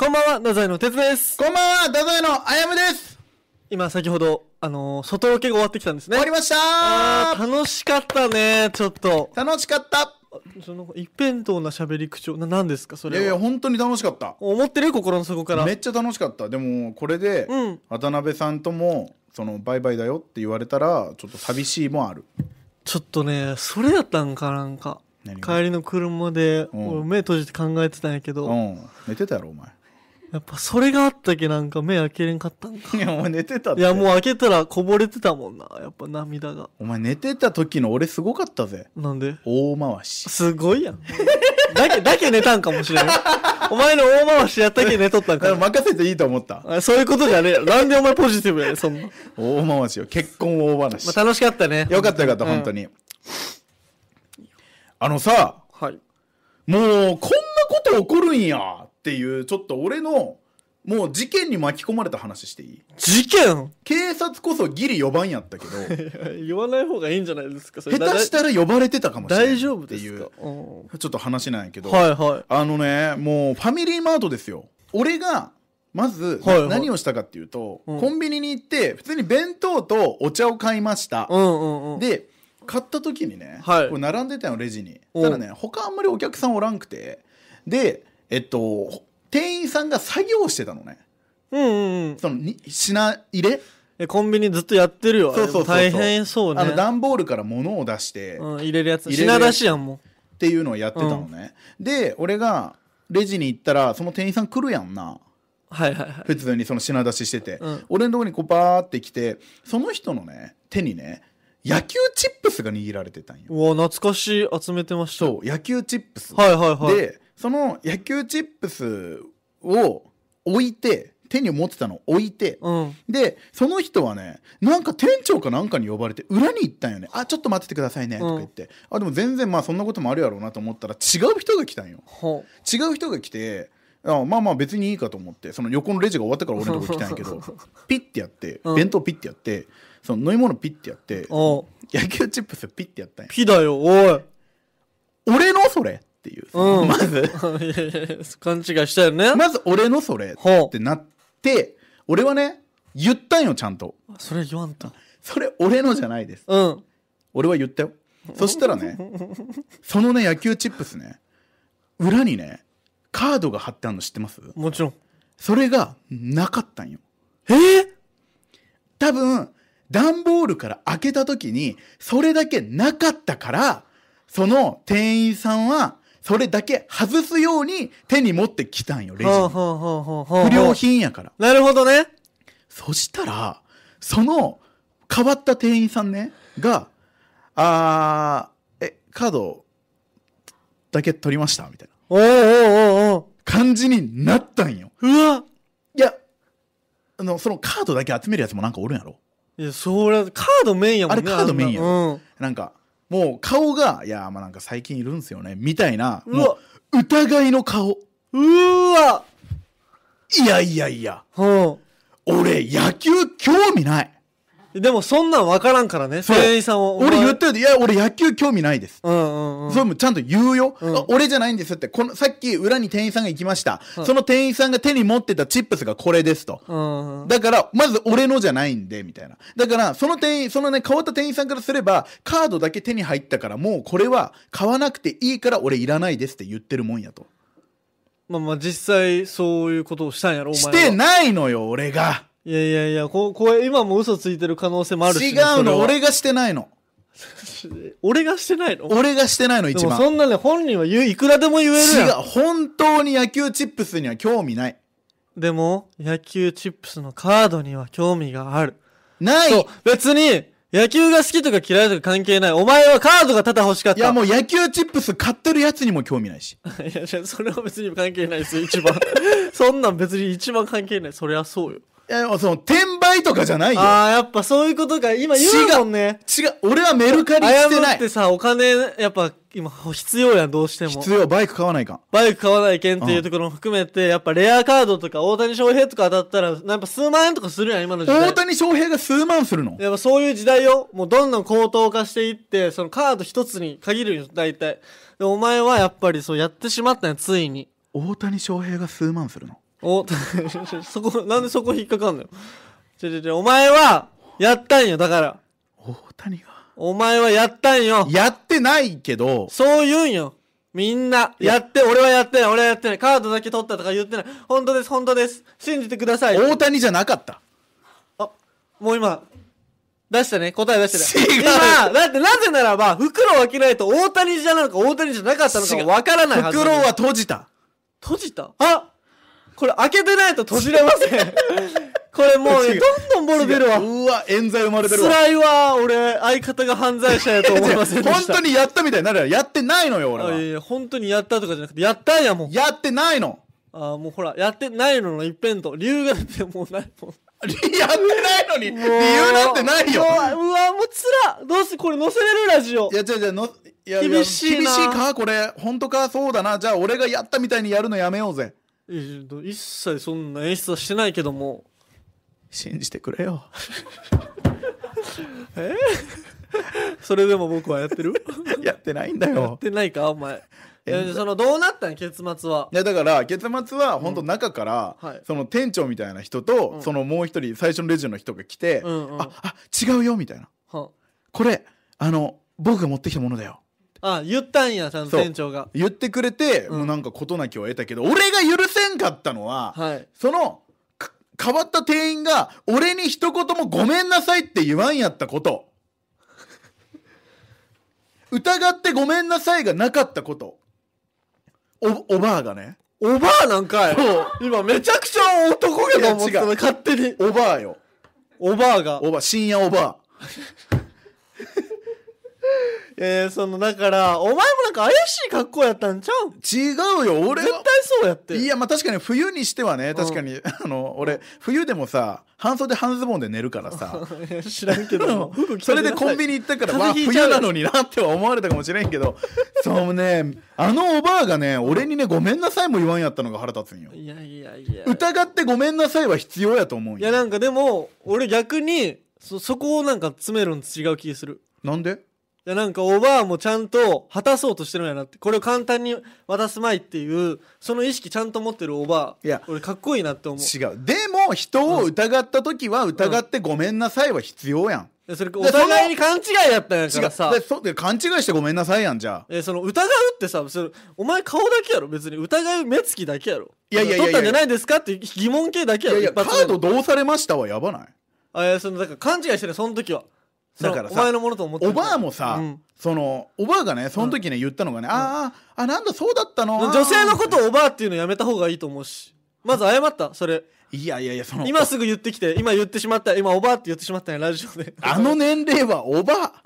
こんばんは、太宰の哲です。こんばんは、太宰のあやむです。今、先ほど、あのー、外ロケが終わってきたんですね。終わりましたー楽しかったね、ちょっと。楽しかったその一辺倒な喋り口調な何ですかそれいやいや本当に楽しかった思ってる心の底からめっちゃ楽しかったでもこれで、うん、渡辺さんともそのバイバイだよって言われたらちょっと寂しいもあるちょっとねそれやったんかなんか帰りの車で、目閉じて考えてたんやけど、うん、寝てたやろお前やっぱそれがあったけなんか目開けれんかったんか。いや、お前寝てたっいや、もう開けたらこぼれてたもんな。やっぱ涙が。お前寝てた時の俺すごかったぜ。なんで大回し。すごいやん。だけ、だけ寝たんかもしれん お前の大回しやったけ寝とったんかか任せていいと思った。そういうことじゃねえなんでお前ポジティブやねん、そんな。大回しよ。結婚大話。あ、楽しかったね。よかったよかった、本当に。あのさ、はい。もう、こんなこと起こるんや、っていうちょっと俺のもう事件に巻き込まれた話していい事件警察こそギリ4番やったけど 言わない方がいいんじゃないですか下手したら呼ばれてたかもしれない大丈夫っていうちょっと話なんやけど、はいはい、あのねもうファミリーマートですよ俺がまず、はいはい、何をしたかっていうと、うん、コンビニに行って普通に弁当とお茶を買いました、うんうんうん、で買った時にね、はい、これ並んでたよレジにただね他あんまりお客さんおらんくてでえっと、店員さんが作業してたのね。うんうんうん。その、に品入れえコンビニずっとやってるよ。そうそう大変そうね。あの、段ボールから物を出して、うん、入れるやつ。品出しやんもっていうのをやってたのね。うん、で、俺が、レジに行ったら、その店員さん来るやんな。はいはいはい。普通にその品出ししてて。うん、俺のとこにこうばーって来て、その人のね、手にね、野球チップスが握られてたんよ。うわ、懐かしい。集めてました。そう、野球チップス。はいはいはい。で、その野球チップスを置いて、手に持ってたの置いて、うん、でその人はねなんか店長かなんかに呼ばれて裏に行ったんよね「あちょっと待っててくださいね」とか言って、うん、あでも全然まあそんなこともあるやろうなと思ったら違う人が来たんよ。違う人が来てあまあまあ別にいいかと思ってその横のレジが終わったから俺のとこ来たんやけどピッてやって、弁当ピッてやってその飲み物ピッてやって野球チップスピッてやったんや。ピだよおい俺のそれっていう、うん、まず 勘違いしたよねまず俺のそれってなって俺はね言ったんよちゃんとそれ言わんとそれ俺のじゃないです、うん、俺は言ったよそしたらね そのね野球チップスね裏にねカードが貼ってあるの知ってますもちろんそれがなかったんよえー、多分段ボールから開けた時にそれだけなかったからその店員さんはそれだけ外すように手に持ってきたんよ、レジ不良品やから。なるほどね。そしたら、その変わった店員さんね、が、あー、え、カードだけ取りましたみたいな。おーおおおお感じになったんよ。うわいや、あの、そのカードだけ集めるやつもなんかおるんやろ。いや、そりゃ、カードメインやもんね。あれカードメインやうん、なんか、もう顔が、いや、まあなんか最近いるんすよね、みたいな、うもう疑いの顔。うーわいやいやいや、俺野球興味ない。でもそんなん分からんからね店員さんを俺言っるよいや俺野球興味ないです、うんうんうん、それもちゃんと言うよ、うん、俺じゃないんですってこのさっき裏に店員さんが行きました、うん、その店員さんが手に持ってたチップスがこれですと、うんうん、だからまず俺のじゃないんでみたいなだからその店員そのね変わった店員さんからすればカードだけ手に入ったからもうこれは買わなくていいから俺いらないですって言ってるもんやとまあまあ実際そういうことをしたんやろお前してないのよ俺がいやいやいや、ここれ今も嘘ついてる可能性もあるし、違うの、俺がしてないの 俺がしてないの、一番。そんなね、本人は言う、いくらでも言える違う本当に野球チップスには興味ない。でも、野球チップスのカードには興味がある。ないそう、別に、野球が好きとか嫌いとか関係ない。お前はカードがただ欲しかった。いや、もう野球チップス買ってるやつにも興味ないし。い やいや、それは別に関係ないですよ、一番。そんなん別に一番関係ない。そりゃそうよ。や、その、転売とかじゃないよ。ああ、やっぱそういうことか。今言うもんね。違う、俺はメルカリしてない。ってさ、お金、やっぱ今必要やん、どうしても。必要、バイク買わないか。バイク買わないけんっていうところも含めて、うん、やっぱレアカードとか大谷翔平とか当たったら、やっぱ数万円とかするやん、今の時代。大谷翔平が数万するのやっぱそういう時代よ。もうどんどん高騰化していって、そのカード一つに限るよ、大体。で、お前はやっぱりそうやってしまったんや、ついに。大谷翔平が数万するのお、そこ、なんでそこ引っかかんのよ。ちょちょちょ、お前は、やったんよ、だから。大谷が。お前はやったんよ。やってないけど。そう言うんよ。みんな、やって、俺はやってない、俺はやってない。カードだけ取ったとか言ってない。本当です、本当です。信じてください。大谷じゃなかった。あ、もう今、出したね。答え出してた。違う今、だってなぜならば、袋を開けないと大谷じゃなのか大谷じゃなかったのかわからないはず。袋は閉じた。閉じたあこれ開けてないと閉じれません。これもうどんどんボロ出るわ。うわ、冤罪生まれてるわ。辛いわ、俺、相方が犯罪者やと思いませんでした。本当にやったみたいになるやってないのよ、俺は。いやいや、本当にやったとかじゃなくて、やったんやもう。やってないの。あもうほら、やってないのの一辺と、理由がだてもうないもん。やってないのに、理由なんてないよ。うわ、もうつら。どうすこれ載せれるラジオ。いや、違う違う、の、いや、厳しい厳しいかこれ、本当かそうだな。じゃあ、俺がやったみたいにやるのやめようぜ。一切そんな演出はしてないけども信じてくれよ えそれでも僕はやってる やってないんだよやってないかお前えそのどうなったん結末はいやだから結末は本当中から、うんはい、その店長みたいな人と、うん、そのもう一人最初のレジの人が来て、うんうん、ああ違うよみたいなこれあの僕が持ってきたものだよあ言ったんやその店長が言ってくれて、うんもうなんか事なきを得たけど俺が許せんかったのは、はいその変わった店員が俺に一言も「ごめんなさい」って言わんやったこと 疑って「ごめんなさい」がなかったことおおばあがねおばあなんかよ今めちゃくちゃ男やが違う勝手におばあよおばあがおば深夜おばあえー、その、だから、お前もなんか怪しい格好やったんちゃう違うよ、俺。絶対そうやって。いや、まあ確かに冬にしてはね、確かに、うん、あの、俺、冬でもさ、半袖半ズボンで寝るからさ。知らんけど。それでコンビニ行ったから、まあ冬なのになっては思われたかもしれんけど、そうね、あのおばあがね、俺にね、ごめんなさいも言わんやったのが腹立つんよ。いやいやいや。疑ってごめんなさいは必要やと思ういやなんかでも、俺逆に、そ、そこをなんか詰めるの違う気がする。なんででなんかおばあもちゃんと果たそうとしてるんやなってこれを簡単に渡すまいっていうその意識ちゃんと持ってるおばあいや俺かっこいいなって思う違うでも人を疑った時は疑ってごめんなさいは必要やん、でそれお互いに勘違いやったんやからさでそで勘違いしてごめんなさいやんじゃえその疑うってさそれお前顔だけやろ別に疑う目つきだけやろいやいやいや取ったんじゃないですかって疑問系だけやろいやいやカードどうされましたはやばないあいやそのだから勘違いしてるその時はだからお前のものと思っておばあもさ、うん、そのおばあがねその時ね、言ったのがね、うん、ああなんだそうだったの女性のことをおばあっていうのやめた方がいいと思うしまず謝ったそれいやいやいやその今すぐ言ってきて今言ってしまった今おばあって言ってしまったねラジオであの年齢はおばあ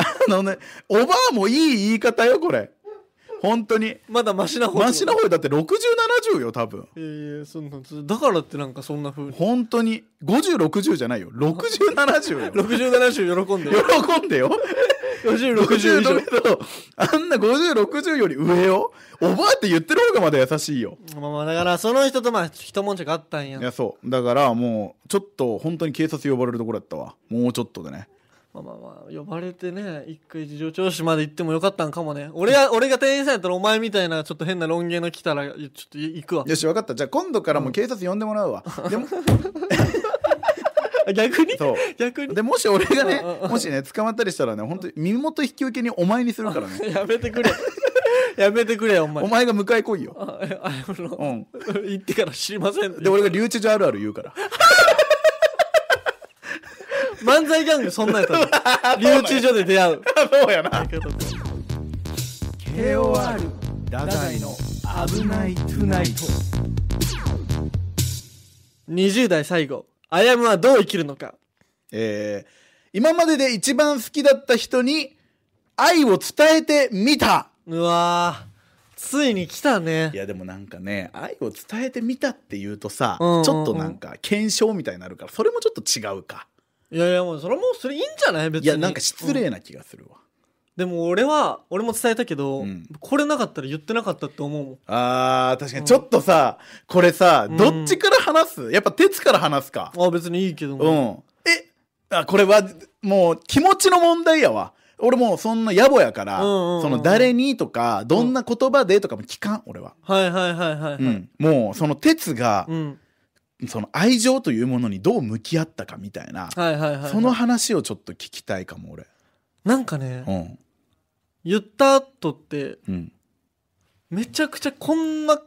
あのねおばあもいい言い方よこれ本当にまだマシな方マシな方だって6070よ多分いやいやそんなだからってなんかそんなふうに本当に5060じゃないよ6070よ6070 喜んでよ喜んでよ5060どあんな5060より上よおばあって言ってる方がまだ優しいよまあまあだからその人とまあ一文字があったんやいやそうだからもうちょっと本当に警察呼ばれるところだったわもうちょっとでねまあまあまあ呼ばれてね一回事情聴取まで行ってもよかったんかもね俺が俺が店員さんやったらお前みたいなちょっと変な論言がの来たらちょっと行くわよし分かったじゃあ今度からもう警察呼んでもらうわ、でも逆にそう逆にでもし俺がねもしね捕まったりしたらね本当に身元引き受けにお前にするからね やめてくれ やめてくれお前お前が迎え来いよああの、うん、行ってから知りませんで俺が留置所あるある言うから漫才ギャングそんなんやったの 留置所で出会うそうやな KOR 太宰の危ないトゥナイト20代最後あやむはどう生きるのかえー、今までで一番好きだった人に愛を伝えてみたうわついに来たねいやでもなんかね愛を伝えてみたっていうとさ、うんうんうん、ちょっとなんか検証みたいになるからそれもちょっと違うかいやいやもうそれもうそれいいんじゃない別にいやなんか失礼な気がするわ、でも俺は俺も伝えたけど、うんこれなかったら言ってなかったって思うもんあー確かにちょっとさ、これさどっちから話すやっぱ鉄から話すかああ別にいいけどうん、も、えあこれはもう気持ちの問題やわ俺もうそんな野暮やから、うんうんうんその誰にとかどんな言葉でとかも聞かん俺は、はいはいはいはいはい、うん、もうその鉄がうんその愛情というものにどう向き合ったかみたいな、その話をちょっと聞きたいかも俺なんかね、うん、言った後って、うん、めちゃくちゃこんな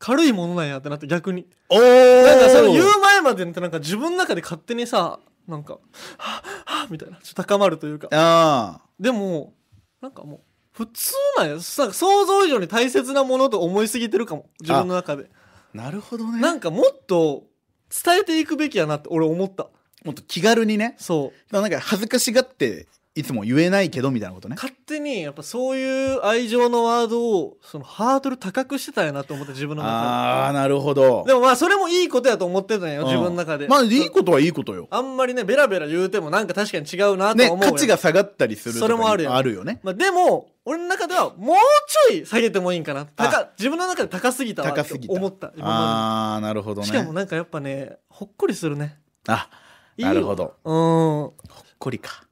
軽いものなんやってなって逆におなんかその言う前までってなんか自分の中で勝手にさなんか「はあはあ」みたいな高まるというかあでもなんかもう普通なんや想像以上に大切なものと思いすぎてるかも自分の中でなるほどねなんかもっと伝えていくべきやなって俺思ったもっと気軽にねそうなんか恥ずかしがっていつも言えないけどみたいなことね勝手にやっぱそういう愛情のワードをそのハードル高くしてたんやなと思って自分の中でああなるほどでもまあそれもいいことやと思ってたんよ、うん、自分の中でまあいいことはいいことよあんまりねベラベラ言うてもなんか確かに違うなと思うね価値が下がったりするそれもあるよね、まあ、でも俺の中ではもうちょい下げてもいいんかな高自分の中で高すぎたわ思ったああなるほどねしかもなんかやっぱねほっこりするねあなるほどうんほっこりか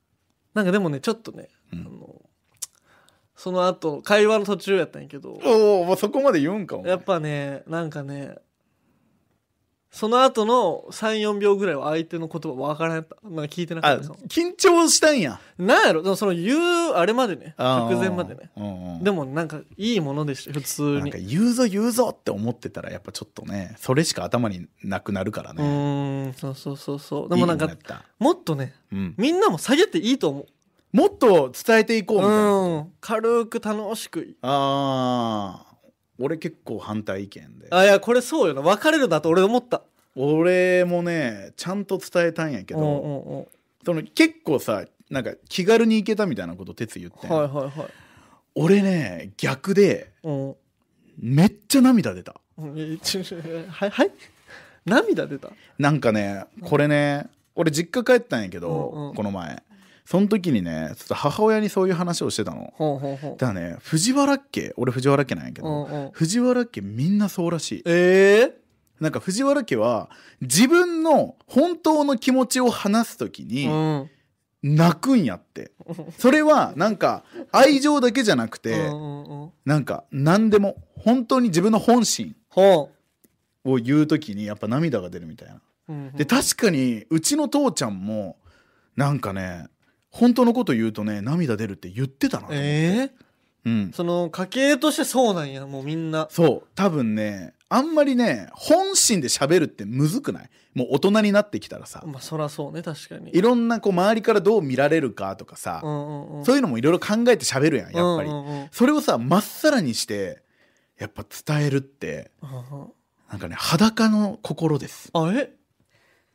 なんかでもねちょっとね、うん、あのその後会話の途中やったんやけどおおそこまで言うんかもやっぱねなんかねその後の34秒ぐらいは相手の言葉分からんやったなんか聞いてなかった緊張したんやなんやろでもその言うあれまでね直前までねでもなんかいいものでした普通なんにか言うぞ言うぞって思ってたらやっぱちょっとねそれしか頭になくなるからねうんそうそうそうそうでもなんかいいもっもっとねうん、みんなも下げていいと思うもっと伝えていこうみたいな、うん軽く楽しくああ俺結構反対意見であいやこれそうよな別れるなと俺思った俺もねちゃんと伝えたんやけど、うんうん、その結構さなんか気軽に行けたみたいなこと哲言って、はいはい、はい、俺ね逆で、めっちゃ涙出たはいはい涙出たなんかねこれね俺実家帰ったんやけど、うんうこの前その時にねちょっと母親にそういう話をしてたのほうほうほうだからね藤原家俺藤原家なんやけど、うう藤原家みんなそうらしいええー、なんか藤原家は自分の本当の気持ちを話す時に、泣くんやってそれはなんか愛情だけじゃなくてなんか何でも本当に自分の本心を言う時にやっぱ涙が出るみたいな。で確かにうちの父ちゃんもなんかね本当のこと言うとね涙出るって言ってたなと思ってええうん、その家系としてそうなんやもうみんなそう多分ねあんまりね本心で喋るってむずくないもう大人になってきたらさ、まあそゃそうね確かにいろんなこう周りからどう見られるかとかさう、んうんうんそういうのもいろいろ考えて喋るやんやっぱり、うんうんうんそれをさまっさらにしてやっぱ伝えるってうんうんなんかね裸の心ですあえ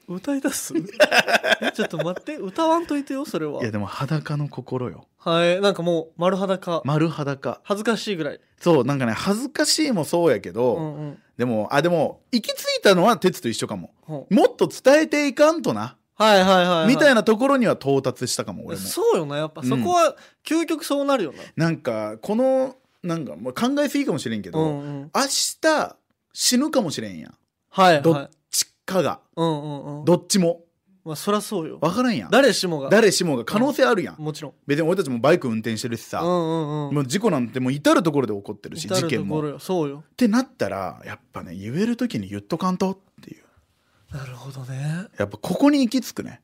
歌い出す ちょっと待って歌わんといてよそれはいやでも裸の心よはいなんかもう丸裸丸裸恥ずかしいぐらいそうなんかね恥ずかしいもそうやけど、うんうん、でもあでも行き着いたのは鉄と一緒かも、うん、もっと伝えていかんとなはいはいはい、はい、みたいなところには到達したかも俺もそうよな、ね、やっぱ、そこは究極そうなるよな、なんかこのなんか考えすぎかもしれんけど、うんうん、明日死ぬかもしれんやはい、はい、どっかが、うんうんうん、どっちもまあそりゃそうよ分からんやん誰しもが誰しもが可能性あるやん、もちろん別に俺たちもバイク運転してるしさ、うんうんうん、もう事故なんてもう至る所で起こってるし事件もそうよってなったらやっぱね言える時に言っとかんとっていうなるほどねやっぱここに行き着くね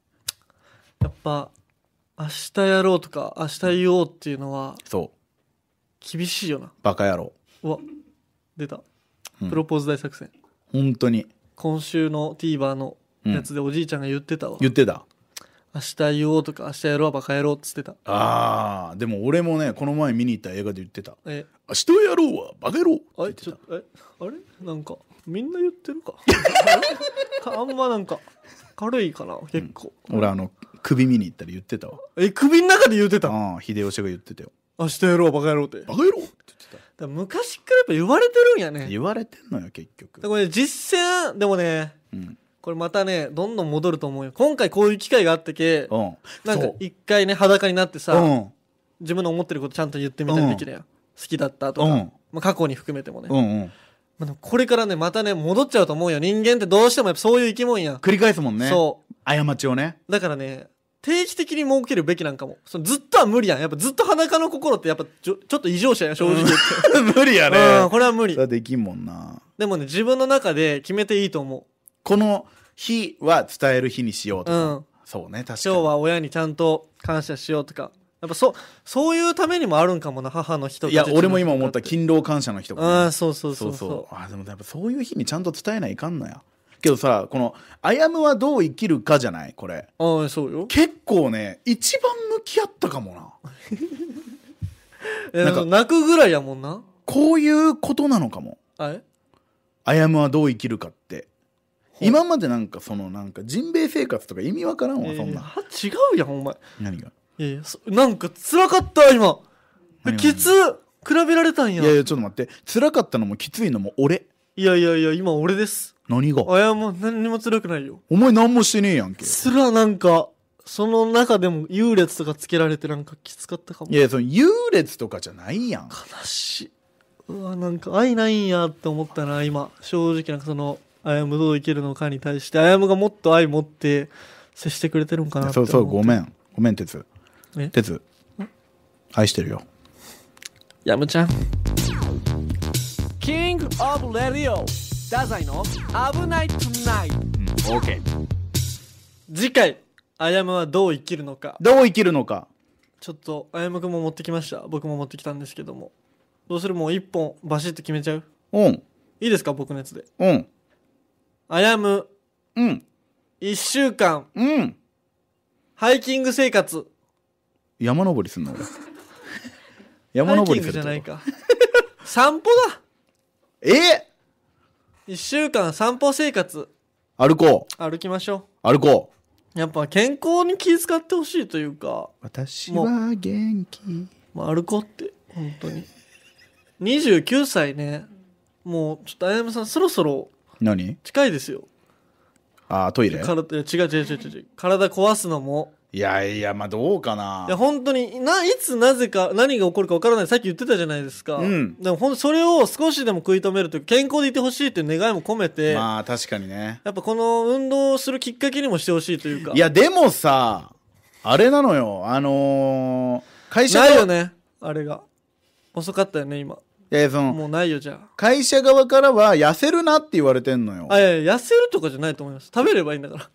やっぱ明日やろうとか明日言おうっていうのはそう厳しいよなバカ野郎うわ出たプロポーズ大作戦、ん、本当に今週の TVer のやつでおじいちゃんが言ってたわ、言ってた明日言おうとか明日やろうばやろうっつってたあーでも俺もねこの前見に行った映画で言ってたえ「明日やろうはバカろうってあ言っれてちょえあれなんかみんな言ってるかあか あんまなんか軽いかな結構、俺あの首見に行ったら言ってたわえ首の中で言ってたああ秀吉が言ってたよ明日やろうバカ野郎ってバカ野郎って言ってた昔からやっぱ言われてるんやね言われてんのよ結局これ実践でもね、うん、これまたねどんどん戻ると思うよ今回こういう機会があってけ、うん、なんか一回ね裸になってさ、うん、自分の思ってることちゃんと言ってみたりできるやん、好きだったとか、まあ、過去に含めてもね、うんうんまあ、これからねまたね戻っちゃうと思うよ人間ってどうしてもやっぱそういう生き物やん繰り返すもんねそう過ちをねだからね定期的に設けるべきなんかもそのずっとは無理やんやっぱずっと裸の心ってやっぱちょちょっと異常者や正直言って、無理やねこれは無理できんもんなでもね自分の中で決めていいと思う。この日は伝える日にしようとううんそうね確か今日は親にちゃんと感謝しようとかやっぱそうそういうためにもあるんかもな母の人いや俺も今思った勤労感謝の人ね、ああそうそうそうそうそうあでもやっぱそういう日にちゃんと伝えないかんのやけどさこの「あやむはどう生きるか」じゃないこれああそうよ結構ね一番向き合ったかもな なんか泣くぐらいやもんなこういうことなのかもあやむはどう生きるかって今までなんかそのなんかジンベエ生活とか意味わからんわ、そんな違うやんお前何がいやいやなんからかった今きつ比べられたんやいやいやちょっと待ってつらかったのもきついのも俺いやいやいや今俺です何があやもう何にも辛くないよお前何もしてねえやんけ。すらなんかその中でも優劣とかつけられてなんかきつかったかもいや、その優劣とかじゃないやん。悲しいうわなんか愛ないんやって思ったな今正直なんかそのあやむどう生きるのかに対してあやむがもっと愛持って接してくれてるんかなってそうそう、ごめんごめん、哲え。愛してるよ。やむちゃんキングオブレディオ太宰の危ないトゥナイト次回あやむはどう生きるのかどう生きるのかちょっとあやむくんも持ってきました僕も持ってきたんですけどもどうするもう一本バシッと決めちゃううんいいですか僕のやつでうんあやむうん1週間うんハイキング生活山登りすんの俺山登りするハイキングじゃないか散歩だえ1週間散歩生活歩こう歩きましょう歩こうやっぱ健康に気遣ってほしいというか私は元気まあ、歩こうって本当に29歳ねもうちょっとあやめさんそろそろ何近いですよああトイレ体違う違う違う違う体壊すのもいやいやまあどうかないや本当にないつなぜか何が起こるか分からないさっき言ってたじゃないですか、うん、でもほんそれを少しでも食い止めるという健康でいてほしいという願いも込めてまあ確かにねやっぱこの運動をするきっかけにもしてほしいというかいやでもさあれなのよあのー、会社ないよねあれが遅かったよね今えそのもうないよじゃあ会社側からは痩せるなって言われてんのよあいや痩せるとかじゃないと思います食べればいいんだから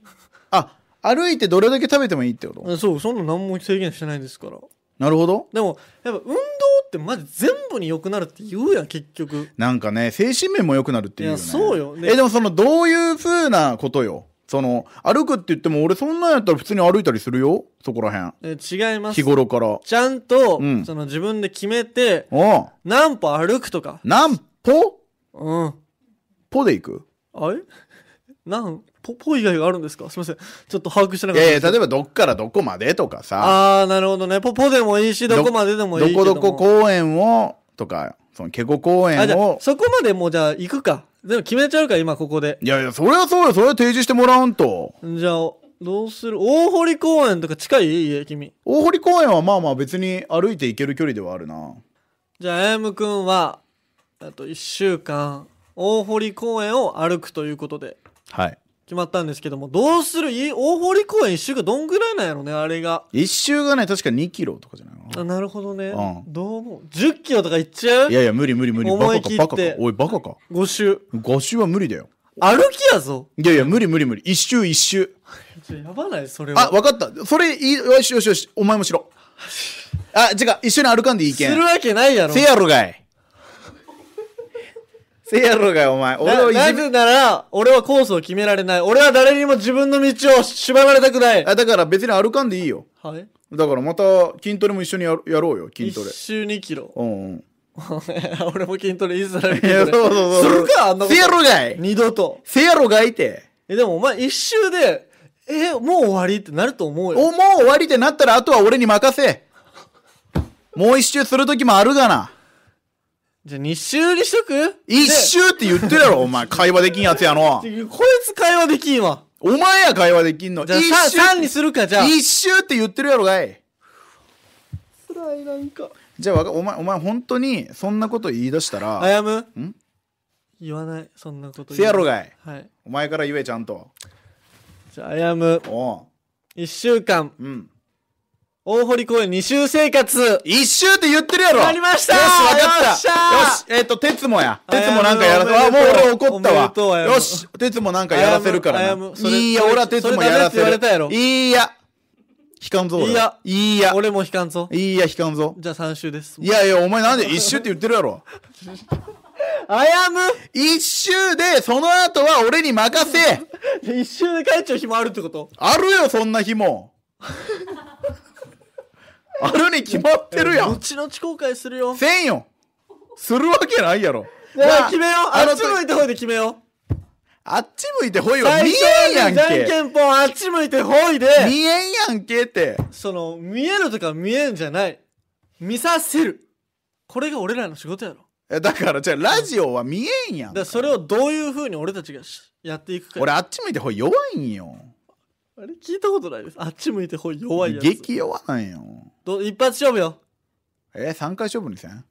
あ歩いてどれだけ食べてもいいってことそうそんな何も制限してないですからなるほどでもやっぱ運動ってまず全部に良くなるって言うやん結局なんかね精神面も良くなるっていうね、いやそうよ、ね、えでもそのどういうふうなことよその歩くって言っても俺そんなんやったら普通に歩いたりするよそこらへん違います日頃からちゃんと、うん、その自分で決めて何歩歩くとか何歩うん歩で行くあれ何ポポ以外があるんですかすみません。ちょっと把握してなかった。いやいや、例えばどっからどこまでとかさ。ああ、なるほどね。ポポでもいいし、どこまででもいいけどどこどこ公園を、とか、その、ケコ公園を。そこまでもじゃあ行くか。でも決めちゃうか、今ここで。いやいや、それはそうよ。それは提示してもらわんと。じゃあ、どうする大堀公園とか近い家、君。大堀公園はまあまあ別に歩いて行ける距離ではあるな。じゃあ、エム君くんは、あと1週間、大堀公園を歩くということで。はい。決まったんですけどもどうするい大堀公園一周がどんぐらいなんやろねあれが一周がね確か2キロとかじゃないのあなるほどね、うん、どうも1 0キロとかいっちゃういやいや無理無理無理カか、バカか。おいバカか5周5周は無理だよ歩きやぞいやいや無理無理無理一周一周やばないそれはあ分かったそれいいよしよしよしお前もしろあ違う一緒に歩かんでいいけんするわけないやろせやろがいせやろがよ、お前。俺をいなじめぜなら、俺はコースを決められない。俺は誰にも自分の道を縛られたくない。あだから別に歩かんでいいよ。はいだからまた筋トレも一緒にやろうよ、筋トレ一。周2キロ。うんうん。俺も筋トレいいっすね。いや、そうそうそう。するか、あんなこせやろがい二度と。せやろがいって。え、でもお前一周で、え、もう終わりってなると思うよ。お、もう終わりってなったら、あとは俺に任せ。もう一周する時もあるがな。じゃあ2週にしとく一週って言ってるやろ、お前。会話できんやつやの。こいつ会話できんわ。お前や会話できんの。じゃあ3、にするか、じゃあ。一週って言ってるやろがい。辛い、なんか。じゃあ、お前、お前、本当に、そんなこと言い出したら。あやむん言わない、そんなこと言せやろがい。はい。お前から言え、ちゃんと。じゃあ、謝やむ。おう。1週間。うん。大堀公園2周生活一周って言ってるやろやりましたよし、分かったよしえっ、ー、と、鉄もや。鉄もなんかやらせ、あ、もう俺怒ったわ。よし、鉄もなんかやらせるからいいや、俺は鉄もやらせる。いいや。悲観ぞ。いや。いいや。俺も悲観ぞ。いいや、悲観ぞ。じゃあ3周です。いやいや、お前なんで一周って言ってるやろ。あやむ一周で、その後は俺に任せ 一周で帰っちゃう日もあるってことあるよ、そんな日も。あるに決まってるやん後々後悔するよせんよするわけないやろじゃあ決めようあっち向いてほいで決めようあっち向いてほいは見えんやんけ。じゃんけんぽんあっち向いてほいで。見えんやんけって。その、見えるとか見えんじゃない。見させる。これが俺らの仕事やろ。え、だからじゃあラジオは見えんやん。だそれをどういうふうに俺たちがやっていくか。俺あっち向いてほい弱いんよ。あれ聞いたことないです。あっち向いてほい弱いやつ。激弱なんよ。ど一発勝負よ。えー、3回勝負にせんなん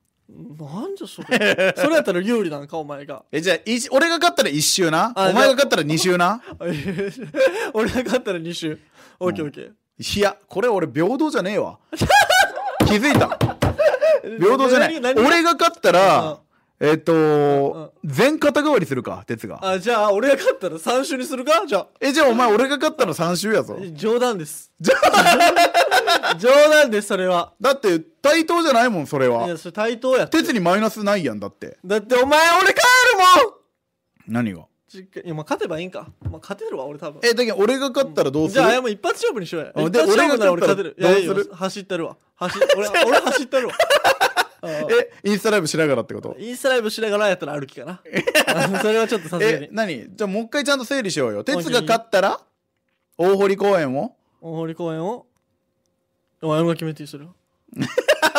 じゃそれ。それやったら有利なのか、お前が。え、じゃあ、い俺が勝ったら1周な。お前が勝ったら2周な。俺が勝ったら2周。オッケーオッケー。いや、これ俺平等じゃねえわ。気づいた。平等じゃない。俺が勝ったら、えっ、ー、と、全肩代わりするか、哲が。あ、じゃあ、俺が勝ったら3週にするかじゃあ。え、じゃあお前、俺が勝ったら3週やぞ。冗談です。冗談です、それは。だって、対等じゃないもん、それは。いや、それ対等や。鉄にマイナスないやん、だって。だって、お前、俺帰るもん何がいや、まあ、勝てばいいんか。まあ、勝てるわ、俺多分。え、だけど、俺が勝ったらどうする、うん、じゃあ、もう一発勝負にしようや。で、俺が勝ったらどうするいや走ってるわ。走、俺、俺走ってるわ。え、インスタライブしながらってことインスタライブしながらやったら歩きかな。それはちょっとさすがに。何じゃあもう一回ちゃんと整理しようよ。鉄が勝ったら、大堀公園を大堀公園をお前が決めていいそれは。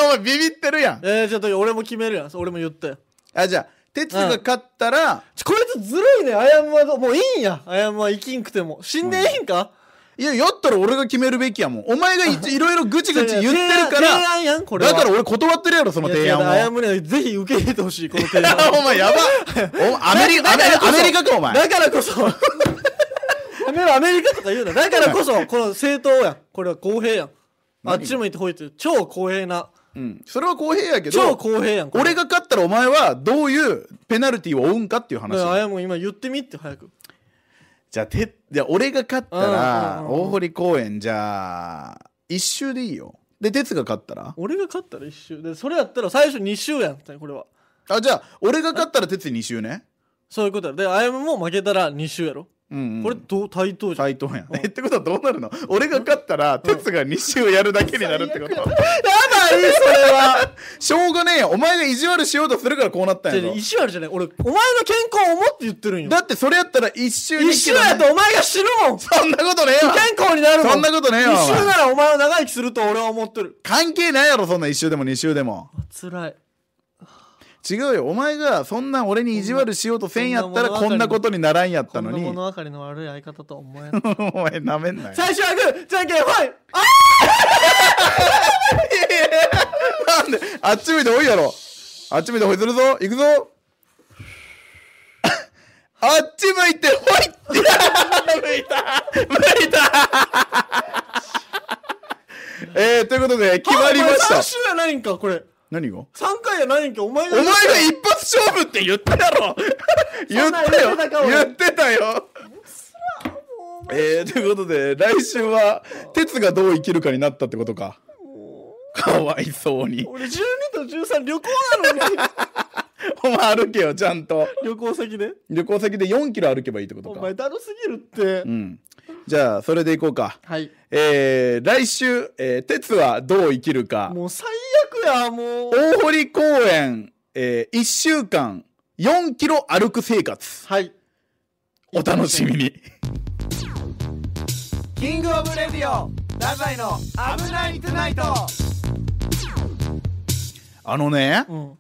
お前ビビってるやん。えー、ちょっと俺も決めるやん。俺も言ったよ。あ、じゃあ、鉄が勝ったら、うん、こいつずるいねあやむはもういいんやあやむは生きんくても死んでいいんか、いや、やったら俺が決めるべきやもん。お前がい ろいろぐちぐち言ってるから、だから俺断ってるやろ、その提案を。いやぜひ受け入れてほしい、この提案。お前やばお アメリカ、アメリカか、お前。だからこそ。アメリカとか言うな。だからこそ、この政党やん。これは公平やん。あっち向いてほいって超公平な。うん、それは公平やけど超公平やん俺が勝ったらお前はどういうペナルティーを負うんかっていう話あやも今言ってみって早くじゃあてじゃ俺が勝ったら大堀公園じゃあ1周でいいよで哲が勝ったら俺が勝ったら1周でそれやったら最初2周やんこれはあじゃあ俺が勝ったら哲2周ねそういうことやであやむも負けたら2周やろうんうん、これど対等じゃん対等や、ん、えってことはどうなるの俺が勝ったら哲、うん、が2週やるだけになるってこと、やばいそれはしょうがねえよお前が意地悪しようとするからこうなったんやろ意地悪じゃない俺お前の健康を思って言ってるんよだってそれやったら1週1週やとお前が死ぬもんそんなことねえよ不健康になるもんそんなことねえよ1週ならお前は長生きすると俺は思ってる関係ないやろそんな1週でも2週でもつらい違うよお前がそんな俺に意地悪しようとせんやったらこんなことにならんやったのに分かりの悪い相方と思えお前なめんなよ最初はグーじゃんけんほいあなんであっち向いてほいやろあっち向いてほいするぞ行くぞあっち向いてほい向いた向いたえー、ということで決まりました。は何かこれ。何を ?3 回やないんけ、お前が。お前が一発勝負って言ったやろ 言ったよ言ってたよえー、ということで、来週は、鉄がどう生きるかになったってことか。かわいそうに。俺12と13旅行なのに。お前歩けよ、ちゃんと。旅行先で旅行先で4キロ歩けばいいってことか。お前だるすぎるって。うん。じゃあ、それでいこうか。はい。えー、来週、えー、鉄はどう生きるか。もう最悪。や、もう。大堀公園、えー、1週間、4キロ歩く生活。はい。お楽しみに。キングオブレディオ、太宰の危ないトゥナイト。あのね、うん、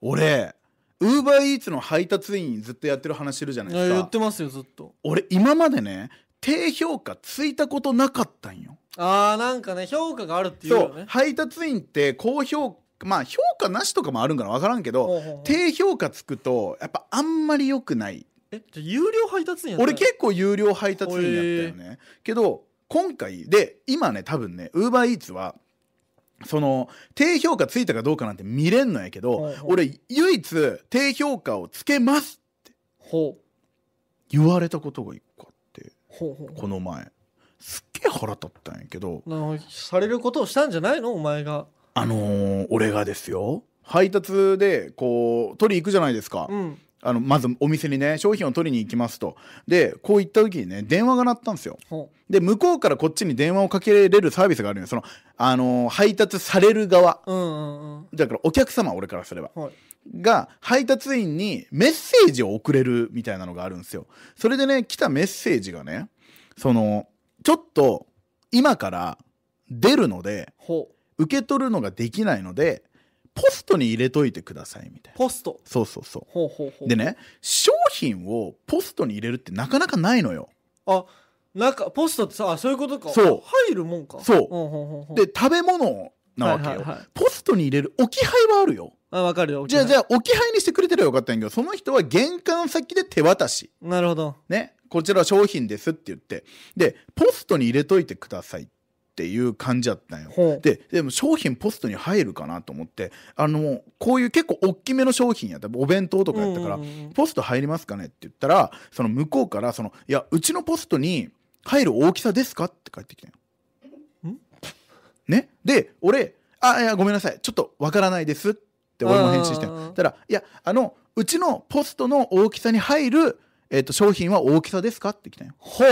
俺、ウーバーイーツの配達員ずっとやってる話してるじゃないですか。言ってますよ、ずっと。俺、今までね、低評価ついたことなかったんよ。ああなんかね評価があるっていうそう配達員って高評価まあ評価なしとかもあるんかな分からんけど、ほうほうほう低評価つくとやっぱあんまり良くないえじゃあ有料配達員やね俺結構有料配達員やったよねけど今回で今ね多分ねウーバーイーツはその低評価ついたかどうかなんて見れんのやけど、はいはい俺唯一低評価をつけますって言われたことが一個あってほうほうこの前すっげえ腹立ったんやけどされることをしたんじゃないのお前があのー、俺がですよ配達でこう取り行くじゃないですか、うん、あのまずお店にね商品を取りに行きますとでこう行った時にね電話が鳴ったんですよで向こうからこっちに電話をかけれるサービスがあるんその、あのー、配達される側、うんうんうん、だからお客様俺からすれば、はいが配達員にメッセージを送れるみたいなのがあるんですよ。それでね、来たメッセージがね、その、ちょっと今から出るので受け取るのができないのでポストに入れといてくださいみたいなポストそうそうそうでね商品をポストに入れるってなかなかないのよあなんかポストってさそういうことかそう入るもんかそうで食べ物なわけよ、ポストに入れる置き配はあるよあ分かるよじゃあじゃあ置き配にしてくれてればよかったんやけどその人は玄関先で手渡しなるほどねこちら商品ですって言って、で、ポストに入れといてくださいっていう感じだったんよ。で、でも商品ポストに入るかなと思って、あの、こういう結構大きめの商品やった、お弁当とかやったから、ポスト入りますかねって言ったら、その向こうから、その、いや、うちのポストに入る大きさですかって返ってきたよ。んねで、俺、あ、いや、ごめんなさい。ちょっとわからないですって俺も返信してたら、いや、あの、うちのポストの大きさに入るえっ、と、商品は大きさですかって来たんよ。ほ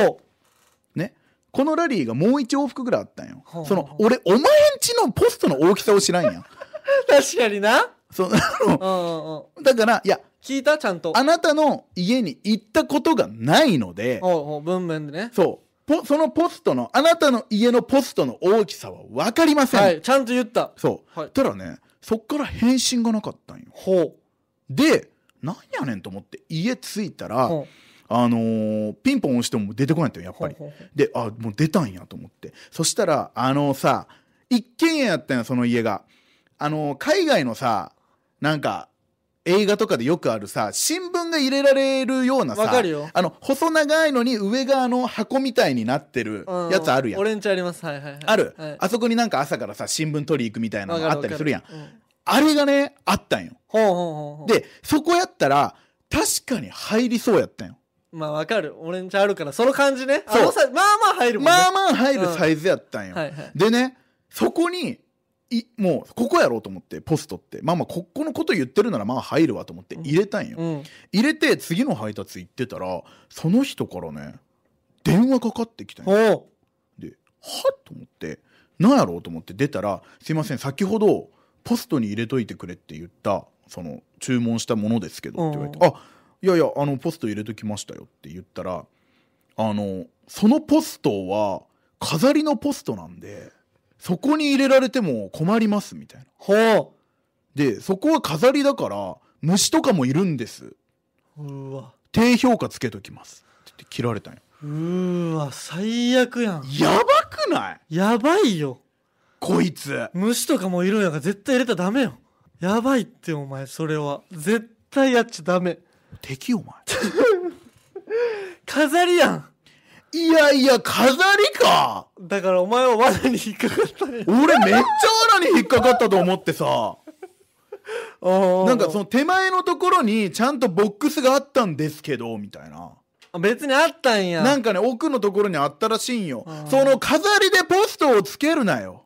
う。ね。このラリーがもう1往復ぐらいあったんよ。その、俺、お前んちのポストの大きさを知らんや 確かにな。その、だから、いや、聞いたちゃんと。あなたの家に行ったことがないので、おうおう文面でね。そう。ポそのポストの、あなたの家のポストの大きさは分かりません。はい、ちゃんと言った。そう。はい、たらね、そっから返信がなかったんよ。ほう。で、なんやねんと思って家着いたら、あのー、ピンポン押しても出てこないんだよやっぱり。であもう出たんやと思ってそしたらあのー、さ一軒家やったんやその家が。あのー、海外のさなんか映画とかでよくあるさ新聞が入れられるようなさあの細長いのに上がの箱みたいになってるやつあるやん、うん、オレンジありますはいはい、はい、ある、はい、あそこになんか朝からさ新聞取り行くみたいなのがあったりするやん、ん、あれがね、あったんよ。ほうほうほうほうで、そこやったら、確かに入りそうやったんよ。まあわかる。俺んちゃあるから、その感じね。まあまあ入るもんね。まあまあ入るサイズやったんよ。うんはいはい、でね、そこに、いもうここやろうと思ってポストってまあまあここのこと言ってるならまあ入るわと思って入れたんよ、うん、入れて次の配達行ってたらその人からね電話かかってきたんよではっと思って何やろうと思って出たら「すいません先ほどポストに入れといてくれって言ったその注文したものですけどって言われて「あいやいやあのポスト入れときましたよ」って言ったらあのそのポストは飾りのポストなんでそこに入れられても困りますみたいな。はあ、でそこは飾りだから虫とかもいるんです。うわ低評価つけときますってって切られたんやうーわ最悪やんやばくないやばいよこいつ虫とかもいるんやから絶対入れたらダメよやばいってお前それは絶対やっちゃダメ敵お前飾りやんいやいや飾りかだからお前は罠に引っかかったね俺めっちゃ罠に引っかかったと思ってさ なんかその手前のところにちゃんとボックスがあったんですけどみたいな別にあったんやなんかね奥のところにあったらしいんよその飾りでポストをつけるなよ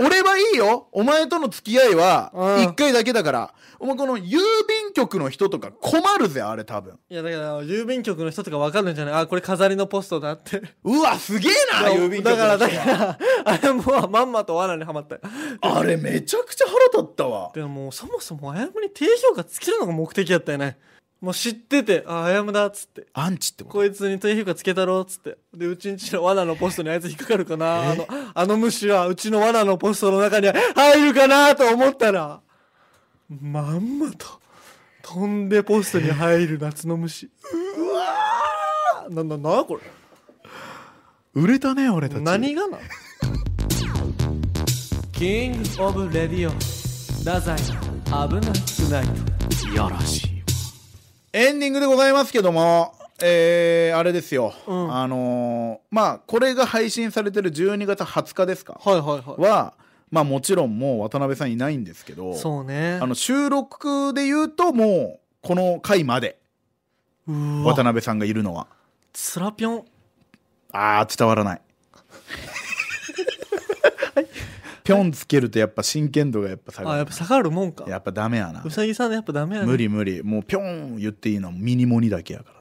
俺はいいよお前との付き合いは1回だけだから、お前この郵便局の人とか困るぜあれ多分いやだから郵便局の人とか分かるんじゃないあこれ飾りのポストだってうわすげえな郵便局だからだからあれもうまんまと罠にはまったあれめちゃくちゃ腹立ったわでももうそもそもむり低評価つけるのが目的やったよねもう知ってて、あ、あやむだっつって。アンチってことこいつに低評価つけたろっつって。で、うちんちの罠のポストにあいつ引っかかるかなあの、あの虫はうちの罠のポストの中に入るかなと思ったら、まんまと、飛んでポストに入る夏の虫。うわーな、な、な、これ。売れたね、俺たち。何がなキングオブレディオ、ダザイ、危なくない。いやしい。エンディングでございますけども、えー、あれですよ、うん、あのー、まあ、これが配信されてる12月20日ですか、はいはいはい、は、まあ、もちろんもう渡辺さんいないんですけど、そうね。あの、収録で言うと、もう、この回まで、渡辺さんがいるのは。つらぴょん。ああ、伝わらない。ぴょんつけるとやっぱ真剣度がやっぱ下がる。あ、やっぱ下がるもんか。やっぱダメやな。うさぎさんやっぱダメやね無理無理。もうぴょん言っていいのミニモニだけやから。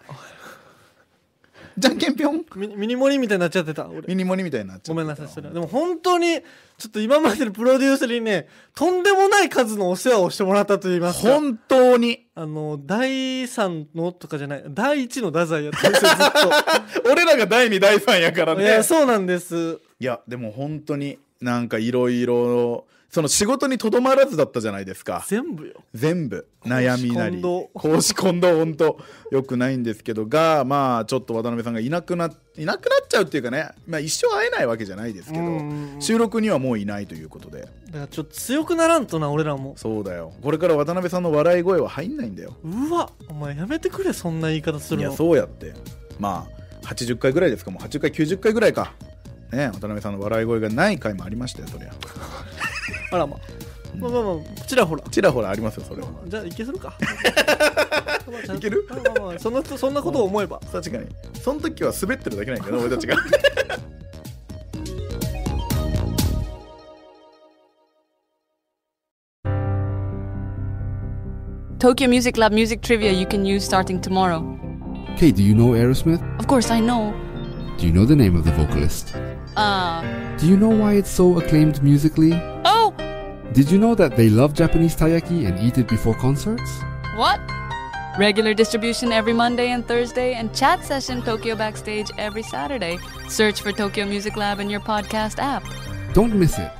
じゃんけんぴょんミニモニみたいになっちゃってたミニモニみたいになっちゃってたごめんなさいそれでも本当にちょっと今までのプロデュースにねとんでもない数のお世話をしてもらったと言いますか本当にあの第3のとかじゃない第1の太宰やったずっと 俺らが第2第3やからねいやそうなんですいやでも本当になんかいろいろその仕事にとどまらずだったじゃないですか全部よ全部悩みなり公私混同本当よくないんですけどがまあちょっと渡辺さんがいなくないなくなっちゃうっていうかね、まあ、一生会えないわけじゃないですけど収録にはもういないということでだからちょっと強くならんとな俺らもそうだよこれから渡辺さんの笑い声は入んないんだようわお前やめてくれそんな言い方するのいやそうやってまあ80回ぐらいですかもう80回90回ぐらいかね、渡辺さんの笑い声がない回もありましたよそりゃあらまあ、まあまあまあちらほらちらほらありますよそれは、まあ、じゃあいけするかいける、まあまあ、そのそんなことを思えば確かにその時は滑ってるだけなんやけど俺たちが Tokyo Music Lab music trivia you can use starting tomorrow. Kate, do you know Aerosmith? Of course, I know. Do you know the name of the vocalist? Uh, Do you know why it's so acclaimed musically? Oh! Did you know that they love Japanese taiyaki and eat it before concerts? What? Regular distribution every Monday and Thursday, and chat session Tokyo Backstage every Saturday. Search for Tokyo Music Lab in your podcast app. Don't miss it.